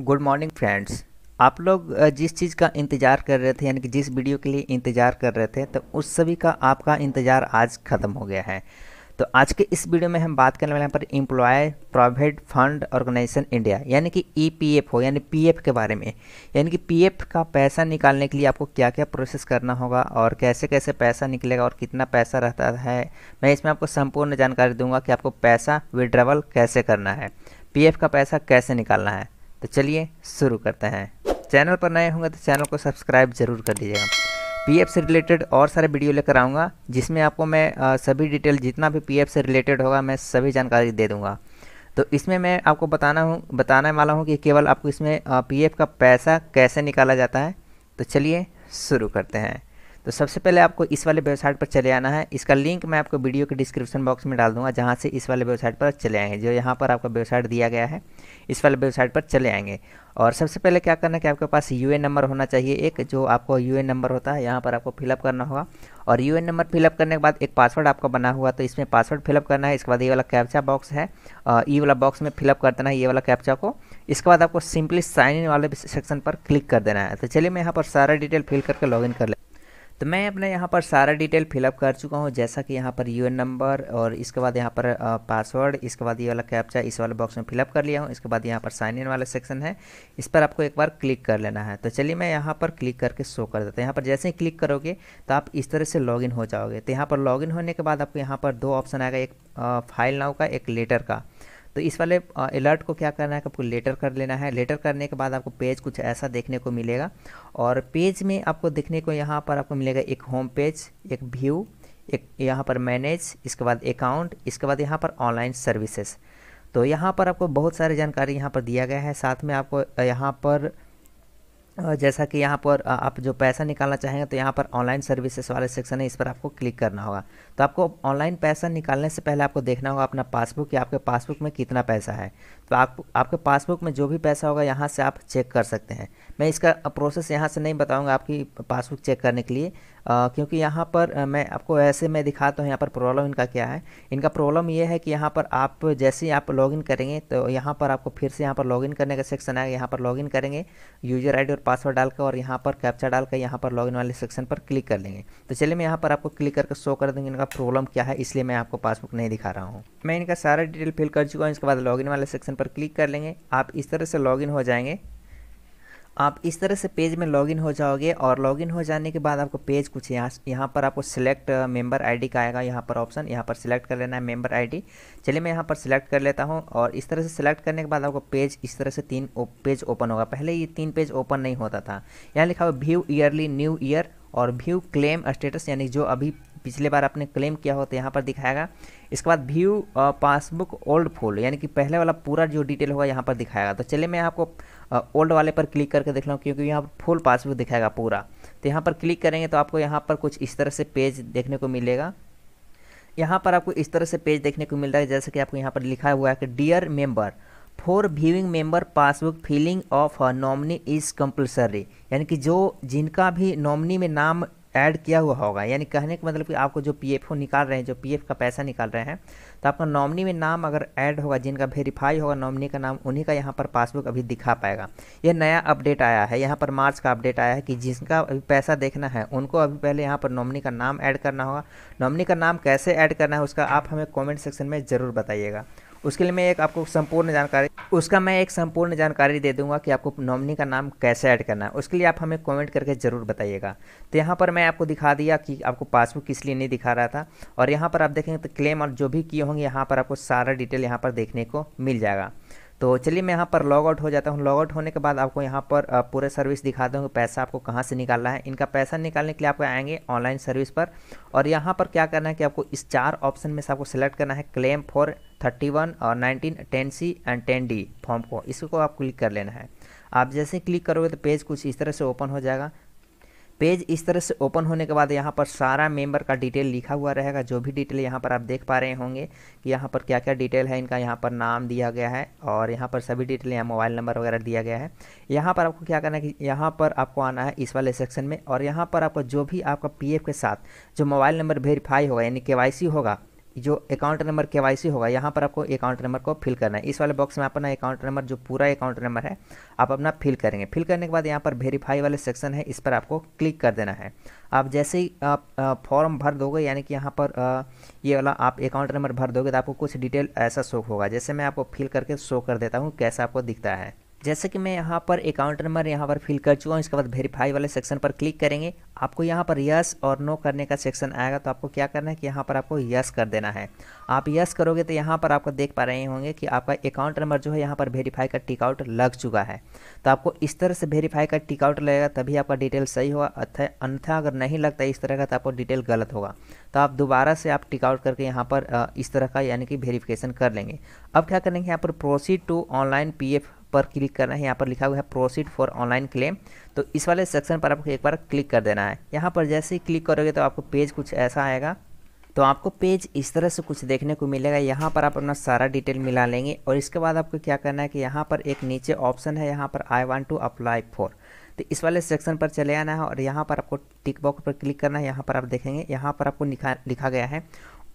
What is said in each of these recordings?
good morning friends आप लोग जिस चीज़ का इंतज़ार कर रहे थे यानी कि जिस वीडियो के लिए इंतज़ार कर रहे थे तो उस सभी का आपका इंतज़ार आज ख़त्म हो गया है तो आज के इस वीडियो में हम बात करने वाले हैं पर employ provident fund organisation India यानी कि एफ e हो यानी पीएफ के बारे में यानी कि पीएफ का पैसा निकालने के लिए आपको क्या क्या प्रोसेस करना होगा और कैसे कैसे पैसा निकलेगा और कितना पैसा रहता है मैं इसमें आपको संपूर्ण जानकारी दूंगा कि आपको पैसा विड्रावल कैसे करना है एफ़ का पैसा कैसे निकालना है तो चलिए शुरू करते हैं चैनल पर नए होंगे तो चैनल को सब्सक्राइब ज़रूर कर दीजिएगा पीएफ से रिलेटेड और सारे वीडियो लेकर आऊँगा जिसमें आपको मैं सभी डिटेल जितना भी पी से रिलेटेड होगा मैं सभी जानकारी दे दूँगा तो इसमें मैं आपको बताना हूँ बताने वाला हूँ कि केवल आपको इसमें पी का पैसा कैसे निकाला जाता है तो चलिए शुरू करते हैं तो सबसे पहले आपको इस वाले वेबसाइट पर चले आना है इसका लिंक मैं आपको वीडियो के डिस्क्रिप्शन बॉक्स में डाल दूंगा जहाँ से इस वाले वेबसाइट पर चले आएंगे जो यहाँ पर आपका वेबसाइट दिया गया है इस वाले वेबसाइट पर चले आएंगे और सबसे पहले क्या करना है कि आपके पास यू नंबर होना चाहिए एक जो आपको यू नंबर होता है यहाँ पर आपको फिलअप करना होगा और यू नंबर फिलअप करने के बाद एक पासवर्ड आपका बना हुआ तो इसमें पासवर्ड फिलअप करना है इसके बाद ये वाला कैप्चा बॉक्स है ई वाला बॉक्स में फिलअप कर देना है ये वाला कैप्चा को इसके बाद आपको सिंपली साइन इन वाले सेक्शन पर क्लिक कर देना है तो चलिए मैं यहाँ पर सारा डिटेल फिल करके लॉग कर ले तो मैं अपने यहाँ पर सारा डिटेल फिलअप कर चुका हूँ जैसा कि यहाँ पर यू नंबर और इसके बाद यहाँ पर पासवर्ड इसके बाद ये वाला कैप्चा इस वाले बॉक्स में फिलअप कर लिया हूँ इसके बाद यहाँ पर साइन इन वाला सेक्शन है इस पर आपको एक बार क्लिक कर लेना है तो चलिए मैं यहाँ पर क्लिक करके शो कर देता हूँ यहाँ पर जैसे ही क्लिक करोगे तो आप इस तरह से लॉग हो जाओगे तो यहाँ पर लॉग होने के बाद आपको यहाँ पर दो ऑप्शन आएगा एक फाइल नाव का एक लेटर का तो इस वाले अलर्ट को क्या करना है आपको लेटर कर लेना है लेटर करने के बाद आपको पेज कुछ ऐसा देखने को मिलेगा और पेज में आपको देखने को यहाँ पर आपको मिलेगा एक होम पेज एक व्यू एक यहाँ पर मैनेज इसके बाद अकाउंट इसके बाद यहाँ पर ऑनलाइन सर्विसेज तो यहाँ पर आपको बहुत सारी जानकारी यहाँ पर दिया गया है साथ में आपको यहाँ पर जैसा कि यहाँ पर आप जो पैसा निकालना चाहेंगे तो यहाँ पर ऑनलाइन सर्विसेज वाले सेक्शन है इस पर आपको क्लिक करना होगा तो आपको ऑनलाइन पैसा निकालने से पहले आपको देखना होगा अपना पासबुक या आपके पासबुक में कितना पैसा है तो आप आपके पासबुक में जो भी पैसा होगा यहाँ से आप चेक कर सकते हैं मैं इसका प्रोसेस यहाँ से नहीं बताऊँगा आपकी पासबुक चेक करने के लिए आ, क्योंकि यहाँ पर मैं आपको ऐसे मैं दिखाता तो हूँ यहाँ पर प्रॉब्लम इनका क्या है इनका प्रॉब्लम ये है कि यहाँ पर आप जैसे ही आप लॉगिन करेंगे तो यहाँ पर आपको फिर से यहाँ पर लॉगिन करने का सेक्शन आएगा यहाँ पर लॉगिन करेंगे यूजर आई और पासवर्ड डालकर और यहाँ पर कैप्चा डालकर यहाँ पर लॉगिन वाले सेक्शन पर क्लिक कर लेंगे तो चलिए मैं यहाँ पर आपको क्लिक करके शो कर दूँगी इनका प्रॉब्लम क्या है इसलिए मैं आपको पासबुक नहीं दिखा रहा हूँ मैं इनका सारा डिटेल फिल कर चुका हूँ इसके बाद लॉगिन वाले सेक्शन पर पर क्लिक कर लेंगे आप इस तरह से लॉगिन हो जाएंगे आप इस तरह से पेज में लॉगिन हो जाओगे और लॉगिन हो जाने के बाद आपको पेज कुछ यहाँ यहाँ पर आपको सिलेक्ट मेंबर आईडी का आएगा यहाँ पर ऑप्शन यहाँ पर सिलेक्ट कर लेना है मेंबर आईडी चलिए मैं यहाँ पर सिलेक्ट कर लेता हूँ और इस तरह से सिलेक्ट करने के बाद आपको पेज इस तरह से तीन पेज ओपन होगा पहले ये तीन पेज ओपन नहीं होता था यहाँ लिखा हुआ व्यू ईयरली न्यू ईयर और व्यू क्लेम स्टेटस यानी जो अभी पिछले बार आपने क्लेम किया हो तो यहाँ पर दिखाएगा इसके बाद व्यू पासबुक ओल्ड फोल्ड यानी कि पहले वाला पूरा जो डिटेल होगा यहाँ पर दिखाएगा तो चलिए मैं आपको ओल्ड वाले पर क्लिक करके देख रहा हूँ क्योंकि यहाँ पर फुल पासबुक दिखाएगा पूरा तो यहाँ पर क्लिक करेंगे तो आपको यहाँ पर कुछ इस तरह से पेज देखने को मिलेगा यहाँ पर आपको इस तरह से पेज देखने को मिल रहा है जैसे कि आपको यहाँ पर लिखा हुआ है कि dear member for viewing member passbook filling of nominee is compulsory यानी कि जो जिनका भी नॉमनी में नाम ऐड किया हुआ होगा यानी कहने का मतलब कि आपको जो पी एफ ओ निकाल रहे हैं जो पी एफ का पैसा निकाल रहे हैं तो आपका नॉमनी में नाम अगर ऐड होगा जिनका वेरीफाई होगा नॉमिनी का नाम उन्हीं का यहाँ पर पासबुक अभी दिखा पाएगा ये नया अपडेट आया है यहाँ पर मार्च का अपडेट आया है कि जिसका अभी पैसा देखना है उनको अभी पहले यहाँ पर नॉमनी का नाम ऐड करना होगा नॉमनी का नाम कैसे ऐड करना है उसका आप हमें कॉमेंट सेक्शन में ज़रूर बताइएगा उसके लिए मैं एक आपको संपूर्ण जानकारी उसका मैं एक संपूर्ण जानकारी दे दूंगा कि आपको नॉमिनी का नाम कैसे ऐड करना है उसके लिए आप हमें कमेंट करके ज़रूर बताइएगा तो यहाँ पर मैं आपको दिखा दिया कि आपको पासबुक किस लिए नहीं दिखा रहा था और यहाँ पर आप देखेंगे तो क्लेम और जो भी किए होंगे यहाँ पर आपको सारा डिटेल यहाँ पर देखने को मिल जाएगा तो चलिए मैं यहाँ पर लॉग आउट हो जाता हूँ लॉग आउट होने के बाद आपको यहाँ पर पूरे सर्विस दिखाता हूँ कि पैसा आपको कहाँ से निकालना है इनका पैसा निकालने के लिए आपको आएंगे ऑनलाइन सर्विस पर और यहाँ पर क्या करना है कि आपको इस चार ऑप्शन में से आपको सेलेक्ट करना है क्लेम फॉर थर्टी वन और nineteen ten C and ten D form को इसको आप क्लिक कर लेना है आप जैसे क्लिक करोगे तो पेज कुछ इस तरह से ओपन हो जाएगा पेज इस तरह से ओपन होने के बाद यहाँ पर सारा मेंबर का डिटेल लिखा हुआ रहेगा जो भी डिटेल यहाँ पर आप देख पा रहे होंगे कि यहाँ पर क्या क्या डिटेल है इनका यहाँ पर नाम दिया गया है और यहाँ पर सभी डिटेल यहाँ मोबाइल नंबर वगैरह दिया गया है यहाँ पर आपको क्या करना है कि यहाँ पर आपको आना है इस वाले सेक्शन में और यहाँ पर आपको जो भी आपका पी के साथ जो मोबाइल नंबर वेरीफाई होगा यानी के होगा जो अकाउंट नंबर के वाई होगा यहाँ पर आपको अकाउंट नंबर को फिल करना है इस वाले बॉक्स में अपना अकाउंट नंबर जो पूरा अकाउंट नंबर है आप अपना फिल करेंगे फिल करने के बाद यहाँ पर वेरीफाई वाले सेक्शन है इस पर आपको क्लिक कर देना है आप जैसे ही आप फॉर्म भर दोगे यानी कि यहाँ पर आ, ये वाला आप अकाउंट नंबर भर दोगे तो आपको कुछ डिटेल ऐसा शो होगा जैसे मैं आपको फिल करके शो कर देता हूँ कैसा आपको दिखता है जैसे कि मैं यहाँ पर अकाउंट नंबर यहाँ पर फिल कर चुका हूँ इसके बाद वेरीफाई वाले सेक्शन पर क्लिक करेंगे आपको यहाँ पर यस और नो करने का सेक्शन आएगा तो आपको क्या करना है कि यहाँ पर आपको यस कर देना है आप यस करोगे तो यहाँ पर आपको देख पा रहे होंगे कि आपका अकाउंट नंबर जो है यहाँ पर वेरीफाई का टिकआउट लग चुका है तो आपको इस तरह से वेरीफाई का टिकआउट लगेगा तभी आपका डिटेल सही होगा अन्यथा अगर नहीं लगता इस तरह का तो आपको डिटेल गलत होगा तो आप दोबारा से आप टिकआउट करके यहाँ पर इस तरह का यानी कि वेरीफिकेशन कर लेंगे अब क्या करेंगे यहाँ पर प्रोसीड टू ऑनलाइन पी पर क्लिक करना है यहाँ पर लिखा हुआ है प्रोसीड फॉर ऑनलाइन क्लेम तो इस वाले सेक्शन पर आपको एक बार क्लिक कर देना है यहाँ पर जैसे ही क्लिक करोगे तो आपको पेज कुछ ऐसा आएगा तो आपको पेज इस तरह से कुछ देखने को मिलेगा यहाँ पर आप अपना सारा डिटेल मिला लेंगे और इसके बाद आपको क्या करना है कि यहाँ पर एक नीचे ऑप्शन है यहाँ पर I want to apply for तो इस वाले सेक्शन पर चले आना है और यहाँ पर आपको टिक बॉक्स पर क्लिक करना है यहाँ पर आप देखेंगे यहाँ पर आपको लिखा लिखा गया है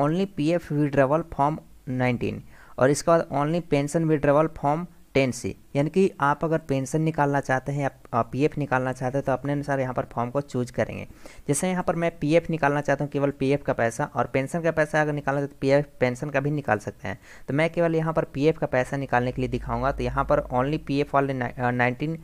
only P F withdrawal form nineteen और इसके बाद only pension withdrawal form ten से यानी कि आप अगर पेंशन निकालना चाहते हैं या पी एफ निकालना चाहते हैं तो अपने अनुसार यहाँ पर फॉर्म को चूज करेंगे जैसे यहाँ पर मैं पी एफ निकालना चाहता हूँ केवल पी एफ का पैसा और पेंशन का पैसा अगर निकालना चाहते तो पी एफ पेंशन का भी निकाल सकते हैं तो मैं केवल यहाँ पर पी एफ का पैसा निकालने के लिए दिखाऊंगा तो यहाँ पर ओनली पी एफ वाले नाइनटीन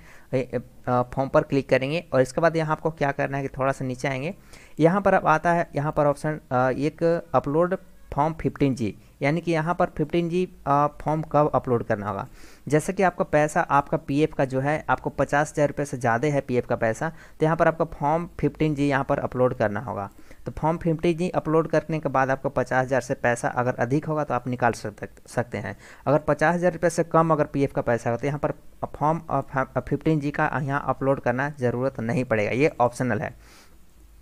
फॉर्म पर क्लिक करेंगे और इसके बाद यहाँ आपको क्या करना है कि थोड़ा सा नीचे आएंगे यहाँ पर अब आता है यहाँ पर ऑप्शन एक अपलोड फॉर्म फिफ्टीन जी यानी कि यहाँ पर फिफ्टीन जी फॉर्म कब अपलोड करना होगा जैसे कि आपका पैसा आपका पीएफ का जो है आपको पचास हज़ार रुपये से ज़्यादा है पीएफ का पैसा तो यहाँ पर आपका फॉर्म फिफ्टीन जी यहाँ पर अपलोड करना होगा तो फॉर्म फिफ्टी जी अपलोड करने के बाद आपको पचास हज़ार से पैसा अगर अधिक होगा तो आप निकाल सकते हैं अगर पचास हज़ार रुपये से कम अगर पीएफ का पैसा होगा तो यहाँ पर फॉर्म फिफ्टीन जी का यहाँ अपलोड करना ज़रूरत नहीं पड़ेगा ये ऑप्शनल है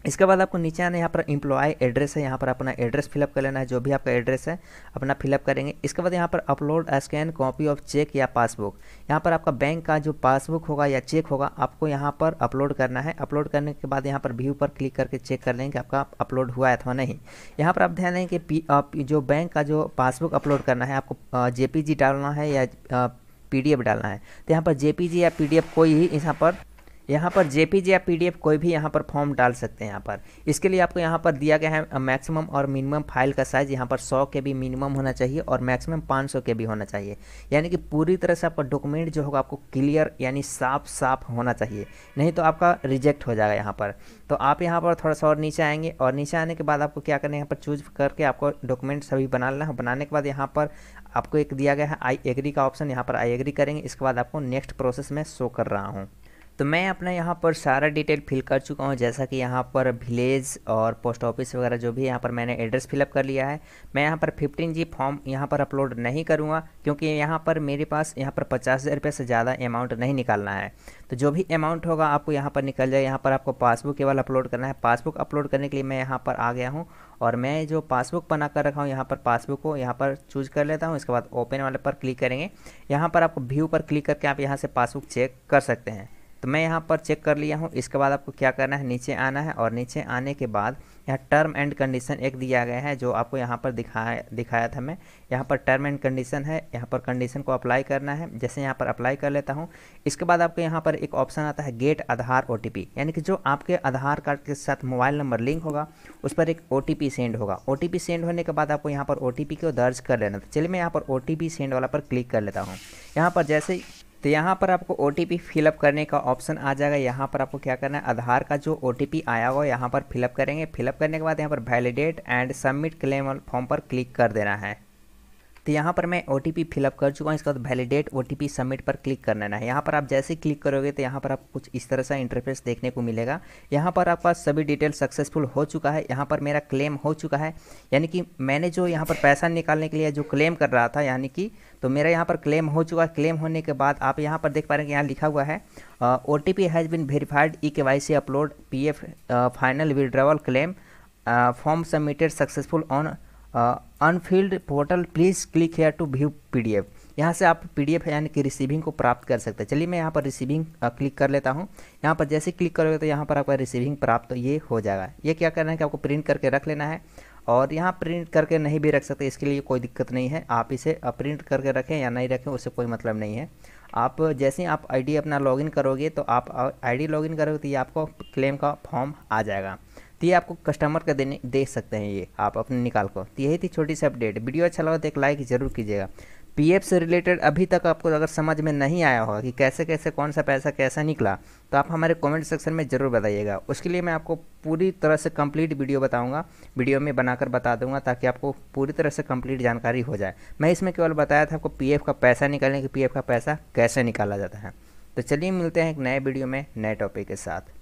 इसके बाद आपको नीचे आना यहाँ पर इम्प्लॉय एड्रेस है यहाँ पर अपना एड्रेस फिलअप कर लेना है जो भी आपका एड्रेस है अपना फिलअप करेंगे इसके बाद यहाँ पर upload scan copy of cheque या पासबुक यहाँ पर आपका बैंक का जो पासबुक होगा या चेक होगा आपको यहाँ पर अपलोड करना है अपलोड करने के बाद यहाँ पर व्यू पर क्लिक करके चेक कर लेंगे आपका अपलोड हुआ है अथवा नहीं यहाँ पर आप ध्यान दें कि जो बैंक का जो पासबुक अपलोड करना है आपको जे डालना है या पी डालना है तो यहाँ पर जे या पी कोई ही यहाँ पर यहाँ पर जे या पी कोई भी यहाँ पर फॉर्म डाल सकते हैं यहाँ पर इसके लिए आपको यहाँ पर दिया गया है मैक्सिमम और मिनिमम फाइल का साइज़ यहाँ पर 100 के भी मिनिमम होना चाहिए और मैक्सिमम 500 के भी होना चाहिए यानी कि पूरी तरह से आपका डॉक्यूमेंट जो होगा आपको क्लियर यानी साफ साफ होना चाहिए नहीं तो आपका रिजेक्ट हो जाएगा यहाँ पर तो आप यहाँ पर थोड़ा सा और नीचे आएंगे और नीचे आने के बाद आपको क्या करना है यहाँ पर चूज करके आपको डॉक्यूमेंट सभी बना लेना है बनाने के बाद यहाँ पर आपको एक दिया गया है आई एग्री का ऑप्शन यहाँ पर आई एग्री करेंगे इसके बाद आपको नेक्स्ट प्रोसेस में शो कर रहा हूँ तो मैं अपना यहाँ पर सारा डिटेल फिल कर चुका हूँ जैसा कि यहाँ पर विलेज और पोस्ट ऑफिस वगैरह जो भी यहाँ पर मैंने एड्रेस फिलअप कर लिया है मैं यहाँ पर 15 जी फॉर्म यहाँ पर अपलोड नहीं करूँगा क्योंकि यहाँ पर मेरे पास यहाँ पर पचास हज़ार रुपये से ज़्यादा अमाउंट नहीं निकालना है तो जो भी अमाउंट होगा आपको यहाँ पर निकल जाए यहाँ पर आपको पासबुक केवल अपलोड करना है पासबुक अपलोड करने के लिए मैं यहाँ पर आ गया हूँ और मैं जो पासबुक बना कर रखा हूँ यहाँ पर पासबुक को यहाँ पर चूज कर लेता हूँ इसके बाद ओपन वाले पर क्लिक करेंगे यहाँ पर आप व्यू पर क्लिक करके आप यहाँ से पासबुक चेक कर सकते हैं तो मैं यहाँ पर चेक कर लिया हूँ इसके बाद आपको क्या करना है नीचे आना है और नीचे आने के बाद यहाँ टर्म एंड कंडीशन एक दिया गया है जो आपको यहाँ पर दिखाया दिखाया था मैं यहाँ पर टर्म एंड कंडीशन है यहाँ पर कंडीशन को अप्लाई करना है जैसे यहाँ पर अप्लाई कर लेता हूँ इसके बाद आपको यहाँ पर एक ऑप्शन आता है गेट आधार ओ यानी कि जो आपके आधार कार्ड के साथ मोबाइल नंबर लिंक होगा उस पर एक ओ सेंड होगा ओ सेंड होने के बाद आपको यहाँ पर ओ को दर्ज कर लेना था तो चलिए मैं यहाँ पर ओ सेंड वाला पर क्लिक कर लेता हूँ यहाँ पर जैसे तो यहाँ पर आपको ओ फिलअप करने का ऑप्शन आ जाएगा यहाँ पर आपको क्या करना है आधार का जो ओ आया हुआ यहाँ पर फिलअप करेंगे फिलअप करने के बाद यहाँ पर validate and submit claim form पर क्लिक कर देना है तो यहाँ पर मैं ओ टी पी फिलअप कर चुका हूँ इसके बाद validate O T P submit पर क्लिक कर लेना है यहाँ पर आप जैसे क्लिक करोगे तो यहाँ पर आप कुछ इस तरह सा इंटरफेस देखने को मिलेगा यहाँ पर आपका सभी डिटेल सक्सेसफुल हो चुका है यहाँ पर मेरा क्लेम हो चुका है यानी कि मैंने जो यहाँ पर पैसा निकालने के लिए जो क्लेम कर रहा था यानी कि तो मेरा यहाँ पर क्लेम हो चुका है क्लेम होने के बाद आप यहाँ पर देख पा रहे हैं कि यहाँ लिखा हुआ है O T P has been verified E K Y C upload P F final withdrawal claim form submitted successful on unified portal please click here to view PDF यहाँ से आप पीडीएफ यानी कि रिसीविंग को प्राप्त कर सकते हैं चलिए मैं यहाँ पर रिसीविंग क्लिक कर लेता हूँ यहाँ पर जैसे क्लिक करोगे तो यहाँ पर आपका रिसीविंग प्राप्त तो ये हो जाएगा ये क्या करना है कि आपको प्रिंट करके रख लेना है और यहाँ प्रिंट करके नहीं भी रख सकते इसके लिए कोई दिक्कत नहीं है आप इसे प्रिंट करके रखें या नहीं रखें उससे कोई मतलब नहीं है आप जैसे ही आप आईडी अपना लॉगिन करोगे तो आप आईडी लॉगिन करोगे तो ये आपको क्लेम का फॉर्म आ जाएगा तो ये आपको कस्टमर का देने दे सकते हैं ये आप अपने निकाल को तो यही थी छोटी सी अपडेट वीडियो अच्छा लगा तो एक लाइक ज़रूर कीजिएगा पीएफ से रिलेटेड अभी तक आपको अगर समझ में नहीं आया होगा कि कैसे कैसे कौन सा पैसा कैसा निकला तो आप हमारे कमेंट सेक्शन में ज़रूर बताइएगा उसके लिए मैं आपको पूरी तरह से कंप्लीट वीडियो बताऊंगा वीडियो में बनाकर बता दूंगा ताकि आपको पूरी तरह से कंप्लीट जानकारी हो जाए मैं इसमें केवल बताया था आपको पी का पैसा निकालने की पी का पैसा कैसे निकाला जाता है तो चलिए मिलते हैं एक नए वीडियो में नए टॉपिक के साथ